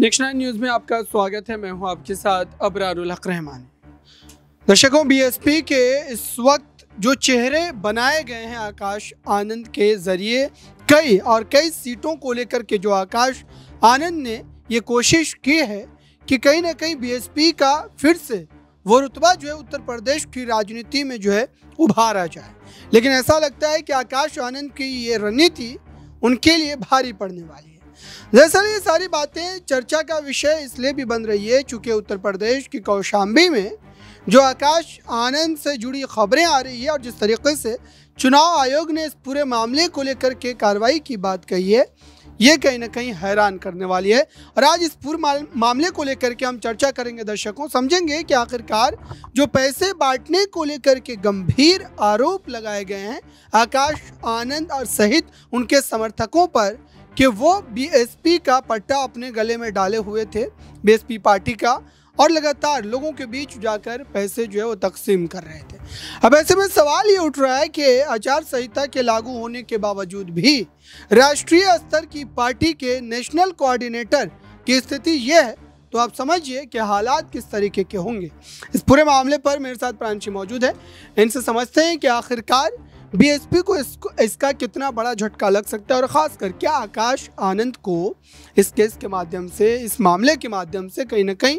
next nine news में आपका स्वागत है मैं हूं आपके साथ अबरारुल हक रहमान दर्शकों बीएसपी के इस वक्त जो चेहरे बनाए गए हैं आकाश आनंद के ज़रिए कई और कई सीटों को लेकर के जो आकाश आनंद ने ये कोशिश की है कि कहीं ना कहीं बीएसपी का फिर से वो रुतबा जो है उत्तर प्रदेश की राजनीति में जो है उभारा जाए लेकिन ऐसा लगता है कि आकाश आनंद की ये रणनीति उनके लिए भारी पड़ने वाली है दरअसल ये सारी बातें चर्चा का विषय इसलिए भी बन रही है चूँकि उत्तर प्रदेश की कौशाम्बी में जो आकाश आनंद से जुड़ी खबरें आ रही है और जिस तरीके से चुनाव आयोग ने इस पूरे मामले को लेकर के कार्रवाई की बात कही है ये कहीं ना कहीं हैरान करने वाली है और आज इस पूरे मामले को लेकर के हम चर्चा करेंगे दर्शकों समझेंगे कि आखिरकार जो पैसे बांटने को लेकर के गंभीर आरोप लगाए गए हैं आकाश आनंद और सहित उनके समर्थकों पर कि वो बीएसपी का पट्टा अपने गले में डाले हुए थे बीएसपी पार्टी का और लगातार लोगों के बीच जाकर पैसे जो है वो तकसीम कर रहे थे अब ऐसे में सवाल ये उठ रहा है कि आचार संहिता के लागू होने के बावजूद भी राष्ट्रीय स्तर की पार्टी के नेशनल कोऑर्डिनेटर की स्थिति ये है तो आप समझिए कि हालात किस तरीके के होंगे इस पूरे मामले पर मेरे साथ प्रांची मौजूद है इनसे समझते हैं कि आखिरकार बीएसपी को इसको इसका कितना बड़ा झटका लग सकता है और ख़ासकर क्या आकाश आनंद को इस केस के माध्यम से इस मामले के माध्यम से कहीं ना कहीं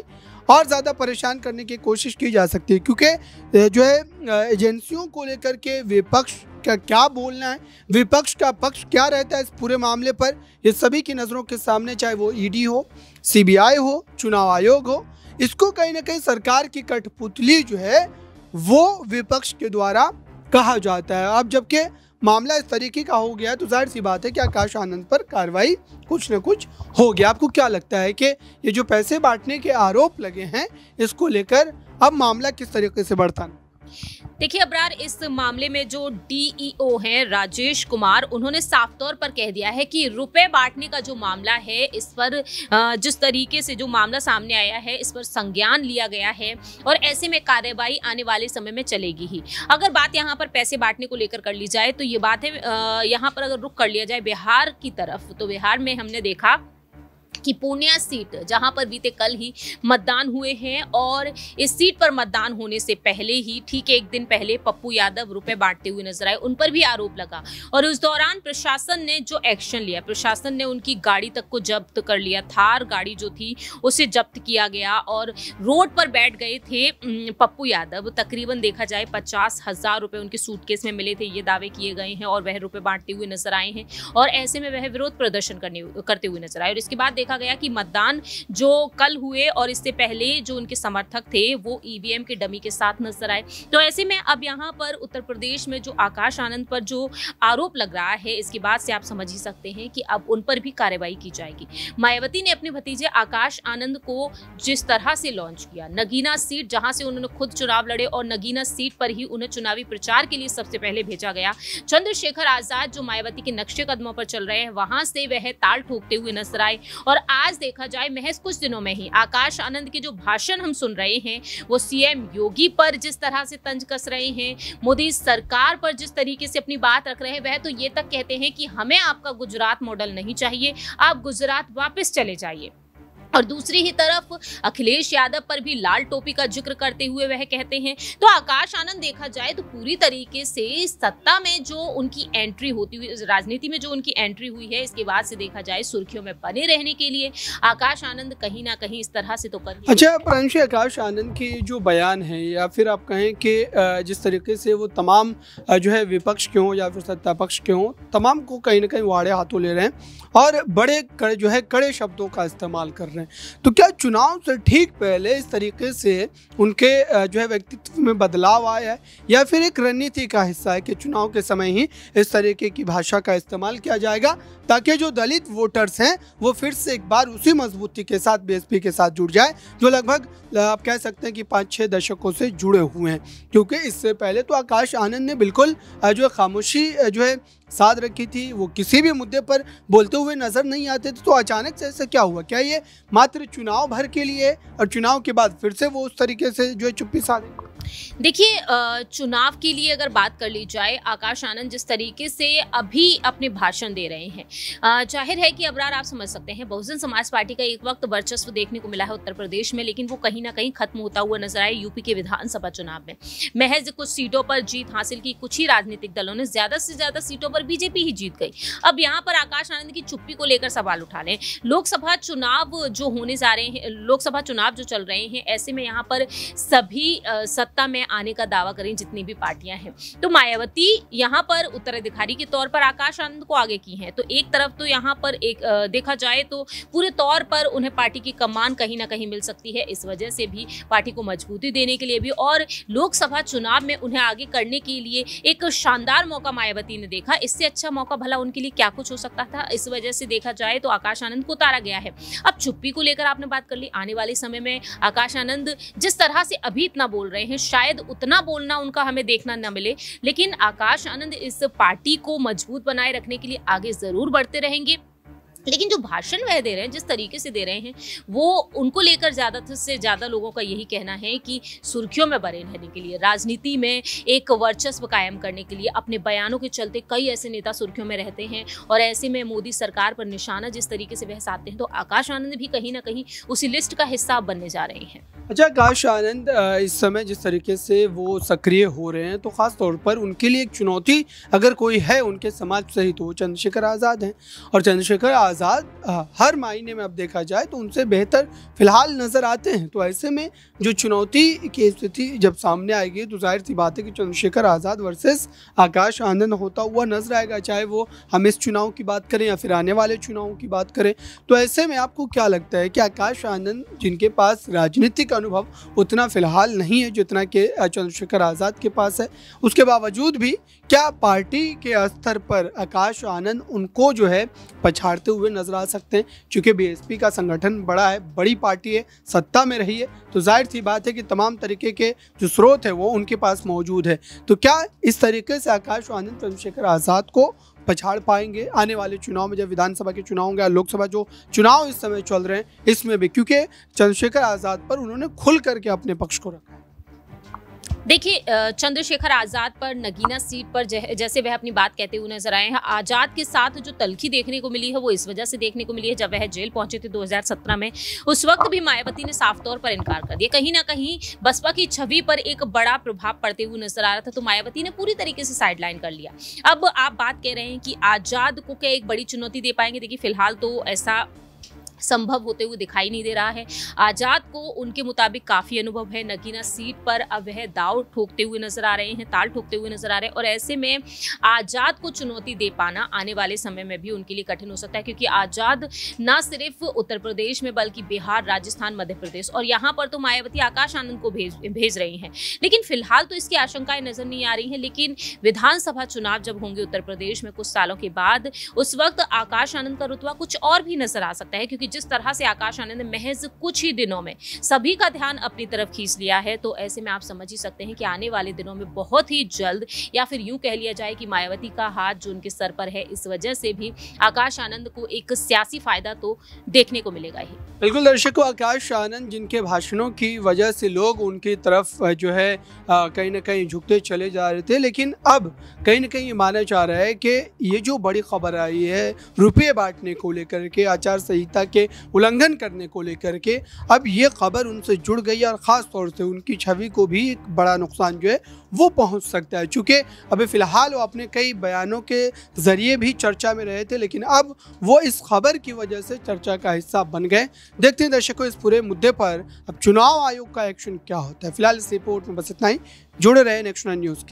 और ज़्यादा परेशान करने की कोशिश की जा सकती है क्योंकि जो है एजेंसियों को लेकर के विपक्ष का क्या बोलना है विपक्ष का पक्ष क्या रहता है इस पूरे मामले पर ये सभी की नज़रों के सामने चाहे वो ईडी e हो सीबीआई हो चुनाव आयोग हो इसको कहीं ना कहीं सरकार की कठपुतली जो है वो विपक्ष के द्वारा कहा जाता है अब जबकि मामला इस तरीके का हो गया है तो जाहिर सी बात है कि आकाश आनंद पर कार्रवाई कुछ न कुछ हो गया आपको क्या लगता है कि ये जो पैसे बांटने के आरोप लगे हैं इसको लेकर अब मामला किस तरीके से बढ़ता है देखिए अबरार इस मामले में जो डीईओ e हैं राजेश कुमार उन्होंने साफ तौर पर कह दिया है कि रुपए बांटने का जो मामला है इस पर जिस तरीके से जो मामला सामने आया है इस पर संज्ञान लिया गया है और ऐसे में कार्यवाही आने वाले समय में चलेगी ही अगर बात यहाँ पर पैसे बांटने को लेकर कर ली जाए तो ये बात है यहाँ पर अगर रुख कर लिया जाए बिहार की तरफ तो बिहार में हमने देखा की पूर्णिया सीट जहां पर बीते कल ही मतदान हुए हैं और इस सीट पर मतदान होने से पहले ही ठीक एक दिन पहले पप्पू यादव रुपए बांटते हुए नजर आए उन पर भी आरोप लगा और उस दौरान प्रशासन ने जो एक्शन लिया प्रशासन ने उनकी गाड़ी तक को जब्त कर लिया थार गाड़ी जो थी उसे जब्त किया गया और रोड पर बैठ गए थे पप्पू यादव तकरीबन देखा जाए पचास हजार रुपए उनके सूटकेस में मिले थे ये दावे किए गए हैं और वह रुपए बांटते हुए नजर आए हैं और ऐसे में वह विरोध प्रदर्शन करने करते हुए नजर आए और इसके बाद देखा देखा गया कि मतदान जो कल हुए और इससे पहले जो उनके समर्थक थे वो ईवीएम e के डमी के साथ नजर आए तो ऐसे में अब यहाँ पर उत्तर प्रदेश में जो आकाश आनंद पर जो आरोप लग रहा है इसके बाद से आप समझ ही सकते हैं कि अब उन पर भी कार्यवाही की जाएगी मायावती ने अपने भतीजे आकाश आनंद को जिस तरह से लॉन्च किया नगीना सीट जहां से उन्होंने खुद चुनाव लड़े और नगीना सीट पर ही उन्हें चुनावी प्रचार के लिए सबसे पहले भेजा गया चंद्रशेखर आजाद जो मायावती के नक्शे कदमों पर चल रहे हैं वहां से वह ताल ठोकते हुए नजर आए और आज देखा जाए महज कुछ दिनों में ही आकाश आनंद के जो भाषण हम सुन रहे हैं वो सीएम योगी पर जिस तरह से तंज कस रहे हैं मोदी सरकार पर जिस तरीके से अपनी बात रख रहे हैं वह तो ये तक कहते हैं कि हमें आपका गुजरात मॉडल नहीं चाहिए आप गुजरात वापस चले जाइए और दूसरी ही तरफ अखिलेश यादव पर भी लाल टोपी का जिक्र करते हुए वह कहते हैं तो आकाश आनंद देखा जाए तो पूरी तरीके से सत्ता में जो उनकी एंट्री होती हुई राजनीति में जो उनकी एंट्री हुई है इसके बाद से देखा जाए सुर्खियों में बने रहने के लिए आकाश आनंद कहीं ना कहीं इस तरह से तो कर अच्छा प्रांशु आकाश आनंद के जो बयान है या फिर आप कहें कि जिस तरीके से वो तमाम जो है विपक्ष के हों या फिर सत्ता पक्ष के हों तमाम को कहीं ना कहीं वाड़े हाथों ले रहे हैं और बड़े जो है कड़े शब्दों का इस्तेमाल कर रहे हैं हैं तो क्या चुनाव से ठीक पहले इस तरीके से उनके जो है व्यक्तित्व में बदलाव आया है या फिर एक रणनीति का हिस्सा है कि चुनाव के समय ही इस तरीके की भाषा का इस्तेमाल किया जाएगा ताकि जो दलित वोटर्स हैं वो फिर से एक बार उसी मजबूती के साथ बी के साथ जुड़ जाए जो लगभग आप कह सकते हैं कि पाँच छः दशकों से जुड़े हुए हैं क्योंकि इससे पहले तो आकाश आनंद ने बिल्कुल जो खामोशी जो है साथ रखी थी वो किसी भी मुद्दे पर बोलते हुए नज़र नहीं आते थे तो अचानक से ऐसा क्या हुआ क्या ये मात्र चुनाव भर के लिए और चुनाव के बाद फिर से वो उस तरीके से जो है चुप्पी साधे देखिए चुनाव के लिए अगर बात कर ली जाए आकाश आनंद जिस तरीके से अभी अपने भाषण दे रहे हैं जाहिर है कि अबरार आप समझ सकते हैं बहुजन समाज पार्टी का एक वक्त वर्चस्व देखने को मिला है उत्तर प्रदेश में लेकिन वो कहीं ना कहीं खत्म होता हुआ नजर आया यूपी के विधानसभा चुनाव में महज कुछ सीटों पर जीत हासिल की कुछ ही राजनीतिक दलों ने ज्यादा से ज्यादा सीटों पर बीजेपी ही जीत गई अब यहाँ पर आकाश आनंद की चुप्पी को लेकर सवाल उठा लें लोकसभा चुनाव जो होने जा रहे हैं लोकसभा चुनाव जो चल रहे हैं ऐसे में यहाँ पर सभी सत्ता में आने का दावा करें जितनी भी पार्टियां हैं तो मायावती यहाँ पर उत्तराधिकारी के तौर पर आकाश आनंद को आगे की हैं तो एक तरफ तो यहाँ पर एक देखा जाए तो पूरे तौर पर उन्हें पार्टी की कमान कहीं ना कहीं मिल सकती है इस वजह से भी पार्टी को मजबूती देने के लिए भी और लोकसभा चुनाव में उन्हें आगे करने के लिए एक शानदार मौका मायावती ने देखा इससे अच्छा मौका भला उनके लिए क्या कुछ हो सकता था इस वजह से देखा जाए तो आकाश आनंद को उतारा गया है अब चुप्पी को लेकर आपने बात कर ली आने वाले समय में आकाश आनंद जिस तरह से अभी इतना बोल रहे हैं शायद उतना बोलना उनका हमें देखना न मिले लेकिन आकाश आनंद इस पार्टी को मजबूत बनाए रखने के लिए आगे ज़रूर बढ़ते रहेंगे लेकिन जो भाषण वह दे रहे हैं जिस तरीके से दे रहे हैं वो उनको लेकर ज़्यादा से ज़्यादा लोगों का यही कहना है कि सुर्खियों में बने रहने के लिए राजनीति में एक वर्चस्व कायम करने के लिए अपने बयानों के चलते कई ऐसे नेता सुर्खियों में रहते हैं और ऐसे में मोदी सरकार पर निशाना जिस तरीके से वह साधते हैं तो आकाश आनंद भी कहीं ना कहीं उसी लिस्ट का हिस्सा बनने जा रहे हैं अच्छा आकाश आनंद इस समय जिस तरीके से वो सक्रिय हो रहे हैं तो ख़ास तौर पर उनके लिए एक चुनौती अगर कोई है उनके समाज से ही तो वो चंद्रशेखर आज़ाद हैं और चंद्रशेखर आज़ाद हर मायने में अब देखा जाए तो उनसे बेहतर फिलहाल नज़र आते हैं तो ऐसे में जो चुनौती की स्थिति जब सामने आएगी तो जाहिर सी बात है कि चंद्रशेखर आज़ाद वर्सेस आकाश आनंद होता हुआ नजर आएगा चाहे वो हम इस चुनाव की बात करें या फिर आने वाले चुनावों की बात करें तो ऐसे में आपको क्या लगता है कि आकाश आनंद जिनके पास राजनीतिक अनुभव उतना फ़िलहाल नहीं है जितना कि चंद्रशेखर आज़ाद के पास है उसके बावजूद भी क्या पार्टी के स्तर पर आकाश आनंद उनको जो है पछाड़ते हुए हुए नजर आ सकते हैं क्योंकि बीएसपी का संगठन बड़ा है बड़ी पार्टी है सत्ता में रही है तो जाहिर सी बात है कि तमाम तरीके के जो स्रोत है वो उनके पास मौजूद है तो क्या इस तरीके से आकाश आनंद चंद्रशेखर आज़ाद को पछाड़ पाएंगे आने वाले चुनाव में जब विधानसभा के चुनाव होंगे या लोकसभा जो चुनाव इस समय चल रहे हैं इसमें भी क्योंकि चंद्रशेखर आज़ाद पर उन्होंने खुल करके अपने पक्ष को रखा है देखिए चंद्रशेखर आज़ाद पर नगीना सीट पर जैसे वह अपनी बात कहते हुए नजर आए हैं आज़ाद के साथ जो तलखी देखने को मिली है वो इस वजह से देखने को मिली है जब वह जेल पहुंचे थे 2017 में उस वक्त भी मायावती ने साफ तौर पर इनकार कर दिया कहीं ना कहीं बसपा की छवि पर एक बड़ा प्रभाव पड़ते हुए नजर आ रहा था तो मायावती ने पूरी तरीके से साइडलाइन कर लिया अब आप बात कह रहे हैं कि आज़ाद को क्या एक बड़ी चुनौती दे पाएंगे देखिए फिलहाल तो ऐसा संभव होते हुए दिखाई नहीं दे रहा है आज़ाद को उनके मुताबिक काफ़ी अनुभव है नगीना सीट पर अब वह दाव ठोकते हुए नजर आ रहे हैं ताल ठोकते हुए नजर आ रहे हैं और ऐसे में आज़ाद को चुनौती दे पाना आने वाले समय में भी उनके लिए कठिन हो सकता है क्योंकि आज़ाद न सिर्फ उत्तर प्रदेश में बल्कि बिहार राजस्थान मध्य प्रदेश और यहाँ पर तो मायावती आकाश आनंद को भेज भेज रही हैं लेकिन फिलहाल तो इसकी आशंकाएं नजर नहीं आ रही हैं लेकिन विधानसभा चुनाव जब होंगे उत्तर प्रदेश में कुछ सालों के बाद उस वक्त आकाश आनंद का रुतवा कुछ और भी नजर आ सकता है क्योंकि जिस तरह से आकाश आनंद महज कुछ ही दिनों में सभी का ध्यान अपनी तरफ खींच लिया है तो ऐसे में आप समझ ही सकते हैं कि आने वाले दिनों में बहुत ही जल्द या फिर यूं कह लिया जाए कि मायावती का हाथ जो उनके सर पर है इस वजह से भी आकाश आनंद को एक सियासी फायदा तो देखने को मिलेगा ही बिल्कुल दर्शकों आकाश आनंद जिनके भाषणों की वजह से लोग उनकी तरफ जो है कहीं ना कहीं झुकते चले जा रहे थे लेकिन अब कहीं ना कहीं माना जा रहा है कि ये जो बड़ी खबर आई है रुपये बांटने को लेकर के आचार संहिता के उल्लंघन करने को लेकर के अब ये खबर उनसे जुड़ गई और ख़ास तौर से उनकी छवि को भी एक बड़ा नुकसान जो है वो पहुंच सकता है चूँकि अभी फ़िलहाल वो अपने कई बयानों के ज़रिए भी चर्चा में रहे थे लेकिन अब वो इस खबर की वजह से चर्चा का हिस्सा बन गए देखते हैं दर्शकों इस पूरे मुद्दे पर अब चुनाव आयोग का एक्शन क्या होता है फिलहाल इस रिपोर्ट में बस इतना ही जुड़े रहे नेक्स्ट न्यूज़